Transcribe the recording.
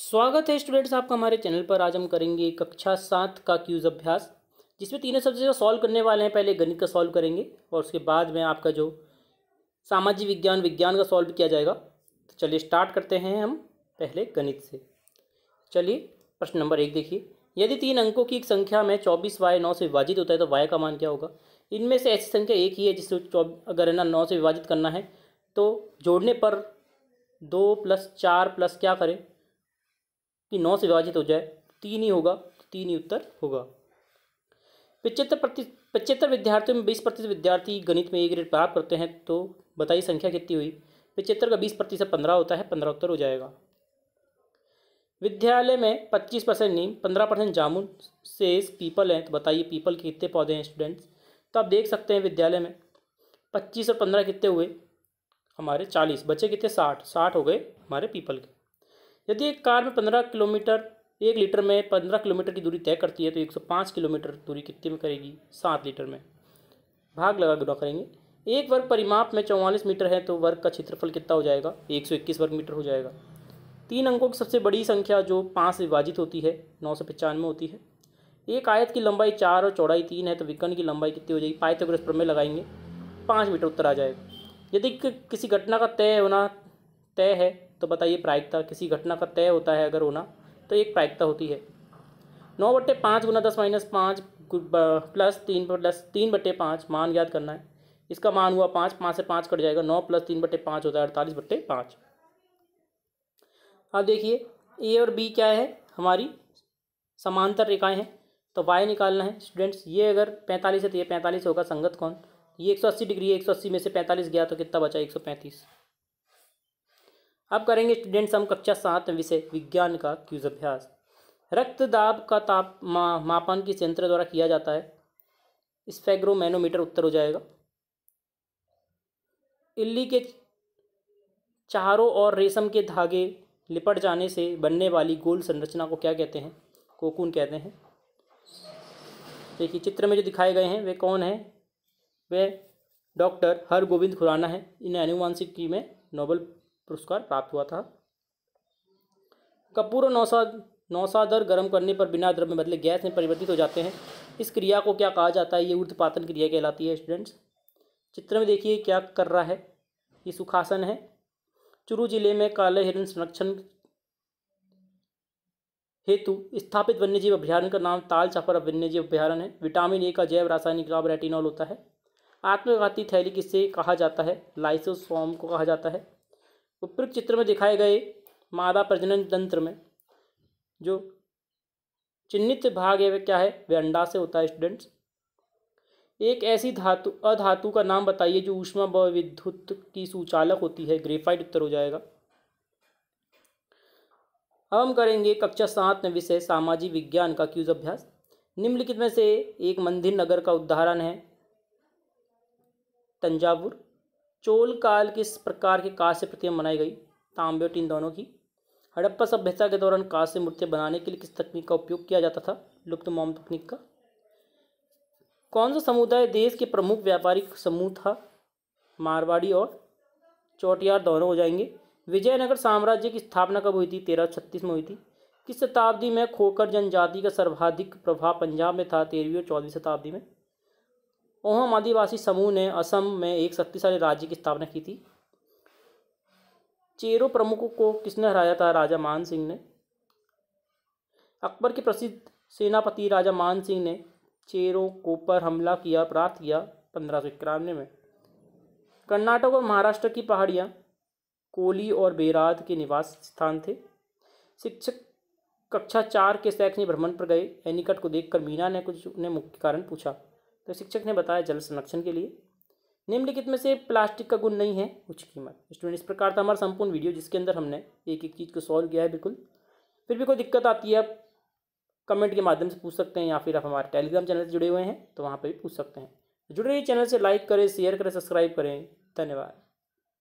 स्वागत है स्टूडेंट्स आपका हमारे चैनल पर आज हम करेंगे कक्षा सात का क्यूज़ अभ्यास जिसमें तीनों सब्जेक्ट सॉल्व करने वाले हैं पहले गणित का सॉल्व करेंगे और उसके बाद में आपका जो सामाजिक विज्ञान विज्ञान का सॉल्व किया जाएगा तो चलिए स्टार्ट करते हैं हम पहले गणित से चलिए प्रश्न नंबर एक देखिए यदि तीन अंकों की एक संख्या में चौबीस वाई नौ से विभाजित होता है तो वाई का मान क्या होगा इनमें से ऐसी संख्या एक ही है जिससे अगर है ना नौ से विभाजित करना है तो जोड़ने पर दो प्लस चार प्लस क्या करें कि नौ से विभाजित हो जाए तीन ही होगा तीन ही उत्तर होगा पचहत्तर प्रति पचहत्तर विद्यार्थियों में बीस प्रतिशत विद्यार्थी गणित में एक ग्रेड प्राप्त करते हैं तो बताइए संख्या कितनी हुई पचहत्तर का बीस प्रतिशत पंद्रह होता है पंद्रह उत्तर हो जाएगा विद्यालय में पच्चीस परसेंट नीम पंद्रह परसेंट जामुन सेस पीपल हैं तो बताइए पीपल के कितने पौधे हैं स्टूडेंट्स तो आप देख सकते हैं विद्यालय में पच्चीस और पंद्रह कितने हुए हमारे चालीस बच्चे कितने साठ साठ हो गए हमारे पीपल के यदि एक कार में पंद्रह किलोमीटर एक लीटर में पंद्रह किलोमीटर की दूरी तय करती है तो एक सौ पाँच किलोमीटर दूरी कितने में करेगी सात लीटर में भाग लगा गुना करेंगे एक वर्ग परिमाप में चौवालीस मीटर है तो वर्ग का क्षेत्रफल कितना हो जाएगा एक सौ इक्कीस वर्ग मीटर हो जाएगा तीन अंकों की सबसे बड़ी संख्या जो पाँच से विभाजित होती है नौ सौ पचानवे होती है एक आयत की लंबाई चार और चौड़ाई तीन है तो विकर्ण की लंबाई कितनी हो जाएगी पाइथागोरस प्रमेय लगाएंगे पाँच मीटर उत्तर आ जाएगा यदि किसी घटना का तय होना तय है तो बताइए प्रायिकता किसी घटना का तय होता है अगर होना तो एक प्रायिकता होती है नौ बट्टे पाँच गुना दस माइनस पाँच प्लस तीन प्लस तीन बट्टे पाँच मान याद करना है इसका मान हुआ पाँच पाँच से पाँच कट जाएगा नौ प्लस तीन बट्टे पाँच होता है अड़तालीस बट्टे पाँच अब देखिए ए और बी क्या है हमारी समांतर रेखाएं हैं तो वाई निकालना है स्टूडेंट्स ये अगर पैंतालीस है तो ये पैंतालीस होगा संगत कौन ये एक सौ अस्सी डिग्री है एक सौ अस्सी में से पैंतालीस गया तो कितना बचा एक सौ पैंतीस अब करेंगे स्टूडेंट्स हम कक्षा सात विषय विज्ञान का क्यूज अभ्यास रक्त दाब का ताप मा, मापन किस यंत्र द्वारा किया जाता है स्पेग्रोमैनोमीटर उत्तर हो जाएगा इल्ली के चारों और रेशम के धागे लिपट जाने से बनने वाली गोल संरचना को क्या कहते हैं कोकून कहते हैं देखिए चित्र में जो दिखाए गए हैं वे कौन हैं वे डॉक्टर हर गोविंद खुराना है इन्हें अनुवांशिकी में नोबल पुरस्कार प्राप्त हुआ था कपूर और नौसा नौसादर गर्म करने पर बिना द्रव्य बदले गैस में परिवर्तित हो जाते हैं इस क्रिया को क्या कहा जाता है ये ऊर्धपातन क्रिया कहलाती है स्टूडेंट्स चित्र में देखिए क्या कर रहा है ये सुखासन है चुरू जिले में काले हिरण संरक्षण हेतु स्थापित वन्यजीव अभ्यारण्य का नाम ताल चापर वन्यजीव अभ्यारण्य है विटामिन ए का जैव रासायनिक लाभ रेटिनॉल होता है आत्मघाती थैली किससे कहा जाता है लाइसोसोम को कहा जाता है उपयुक्त चित्र में दिखाए गए मादा प्रजनन तंत्र में जो चिन्हित भाग है वह क्या है वे अंडा से होता है स्टूडेंट्स एक ऐसी धातु अधातु का नाम बताइए जो ऊष्मा व विद्युत की सुचालक होती है ग्रेफाइट उत्तर हो जाएगा अब हम करेंगे कक्षा सात में विषय सामाजिक विज्ञान का क्यूज अभ्यास निम्नलिखित में से एक मंदिर नगर का उदाहरण है तंजावुर चोल काल किस प्रकार के कांस्य प्रतिमा बनाई गई तांबे और इन दोनों की हड़प्पा सभ्यता के दौरान कांस्य मूर्तियाँ बनाने के लिए किस तकनीक का उपयोग किया जाता था लुप्त मोम तकनीक का कौन सा समुदाय देश के प्रमुख व्यापारिक समूह था मारवाड़ी और चौटियार दोनों हो जाएंगे विजयनगर साम्राज्य की स्थापना कब हुई थी तेरह छत्तीस में हुई थी किस शताब्दी में खोकर जनजाति का सर्वाधिक प्रभाव पंजाब में था तेरहवीं और चौदहवीं शताब्दी में ओहम आदिवासी समूह ने असम में एक शक्तिशाली राज्य की स्थापना की थी चेरो प्रमुखों को किसने हराया था राजा मान सिंह ने अकबर के प्रसिद्ध सेनापति राजा मान सिंह ने चेरो को पर हमला किया प्राप्त किया पंद्रह सौ इक्यानवे में कर्नाटक और महाराष्ट्र की पहाड़ियाँ कोली और बेराद के निवास स्थान थे शिक्षक कक्षा चार के शैक्षणिक भ्रमण पर गए एनिकट को देखकर मीना ने कुछ ने मुख्य कारण पूछा तो शिक्षक ने बताया जल संरक्षण के लिए निम्नलिखित में से प्लास्टिक का गुण नहीं है उच्च कीमत स्टूडेंट इस प्रकार था हमारा संपूर्ण वीडियो जिसके अंदर हमने एक एक चीज़ को सॉल्व किया है बिल्कुल फिर भी कोई दिक्कत आती है आप कमेंट के माध्यम से पूछ सकते हैं या फिर आप हमारे टेलीग्राम चैनल से जुड़े हुए हैं तो वहाँ पर भी पूछ सकते हैं जुड़े रहिए चैनल से लाइक करें शेयर करें सब्सक्राइब करें धन्यवाद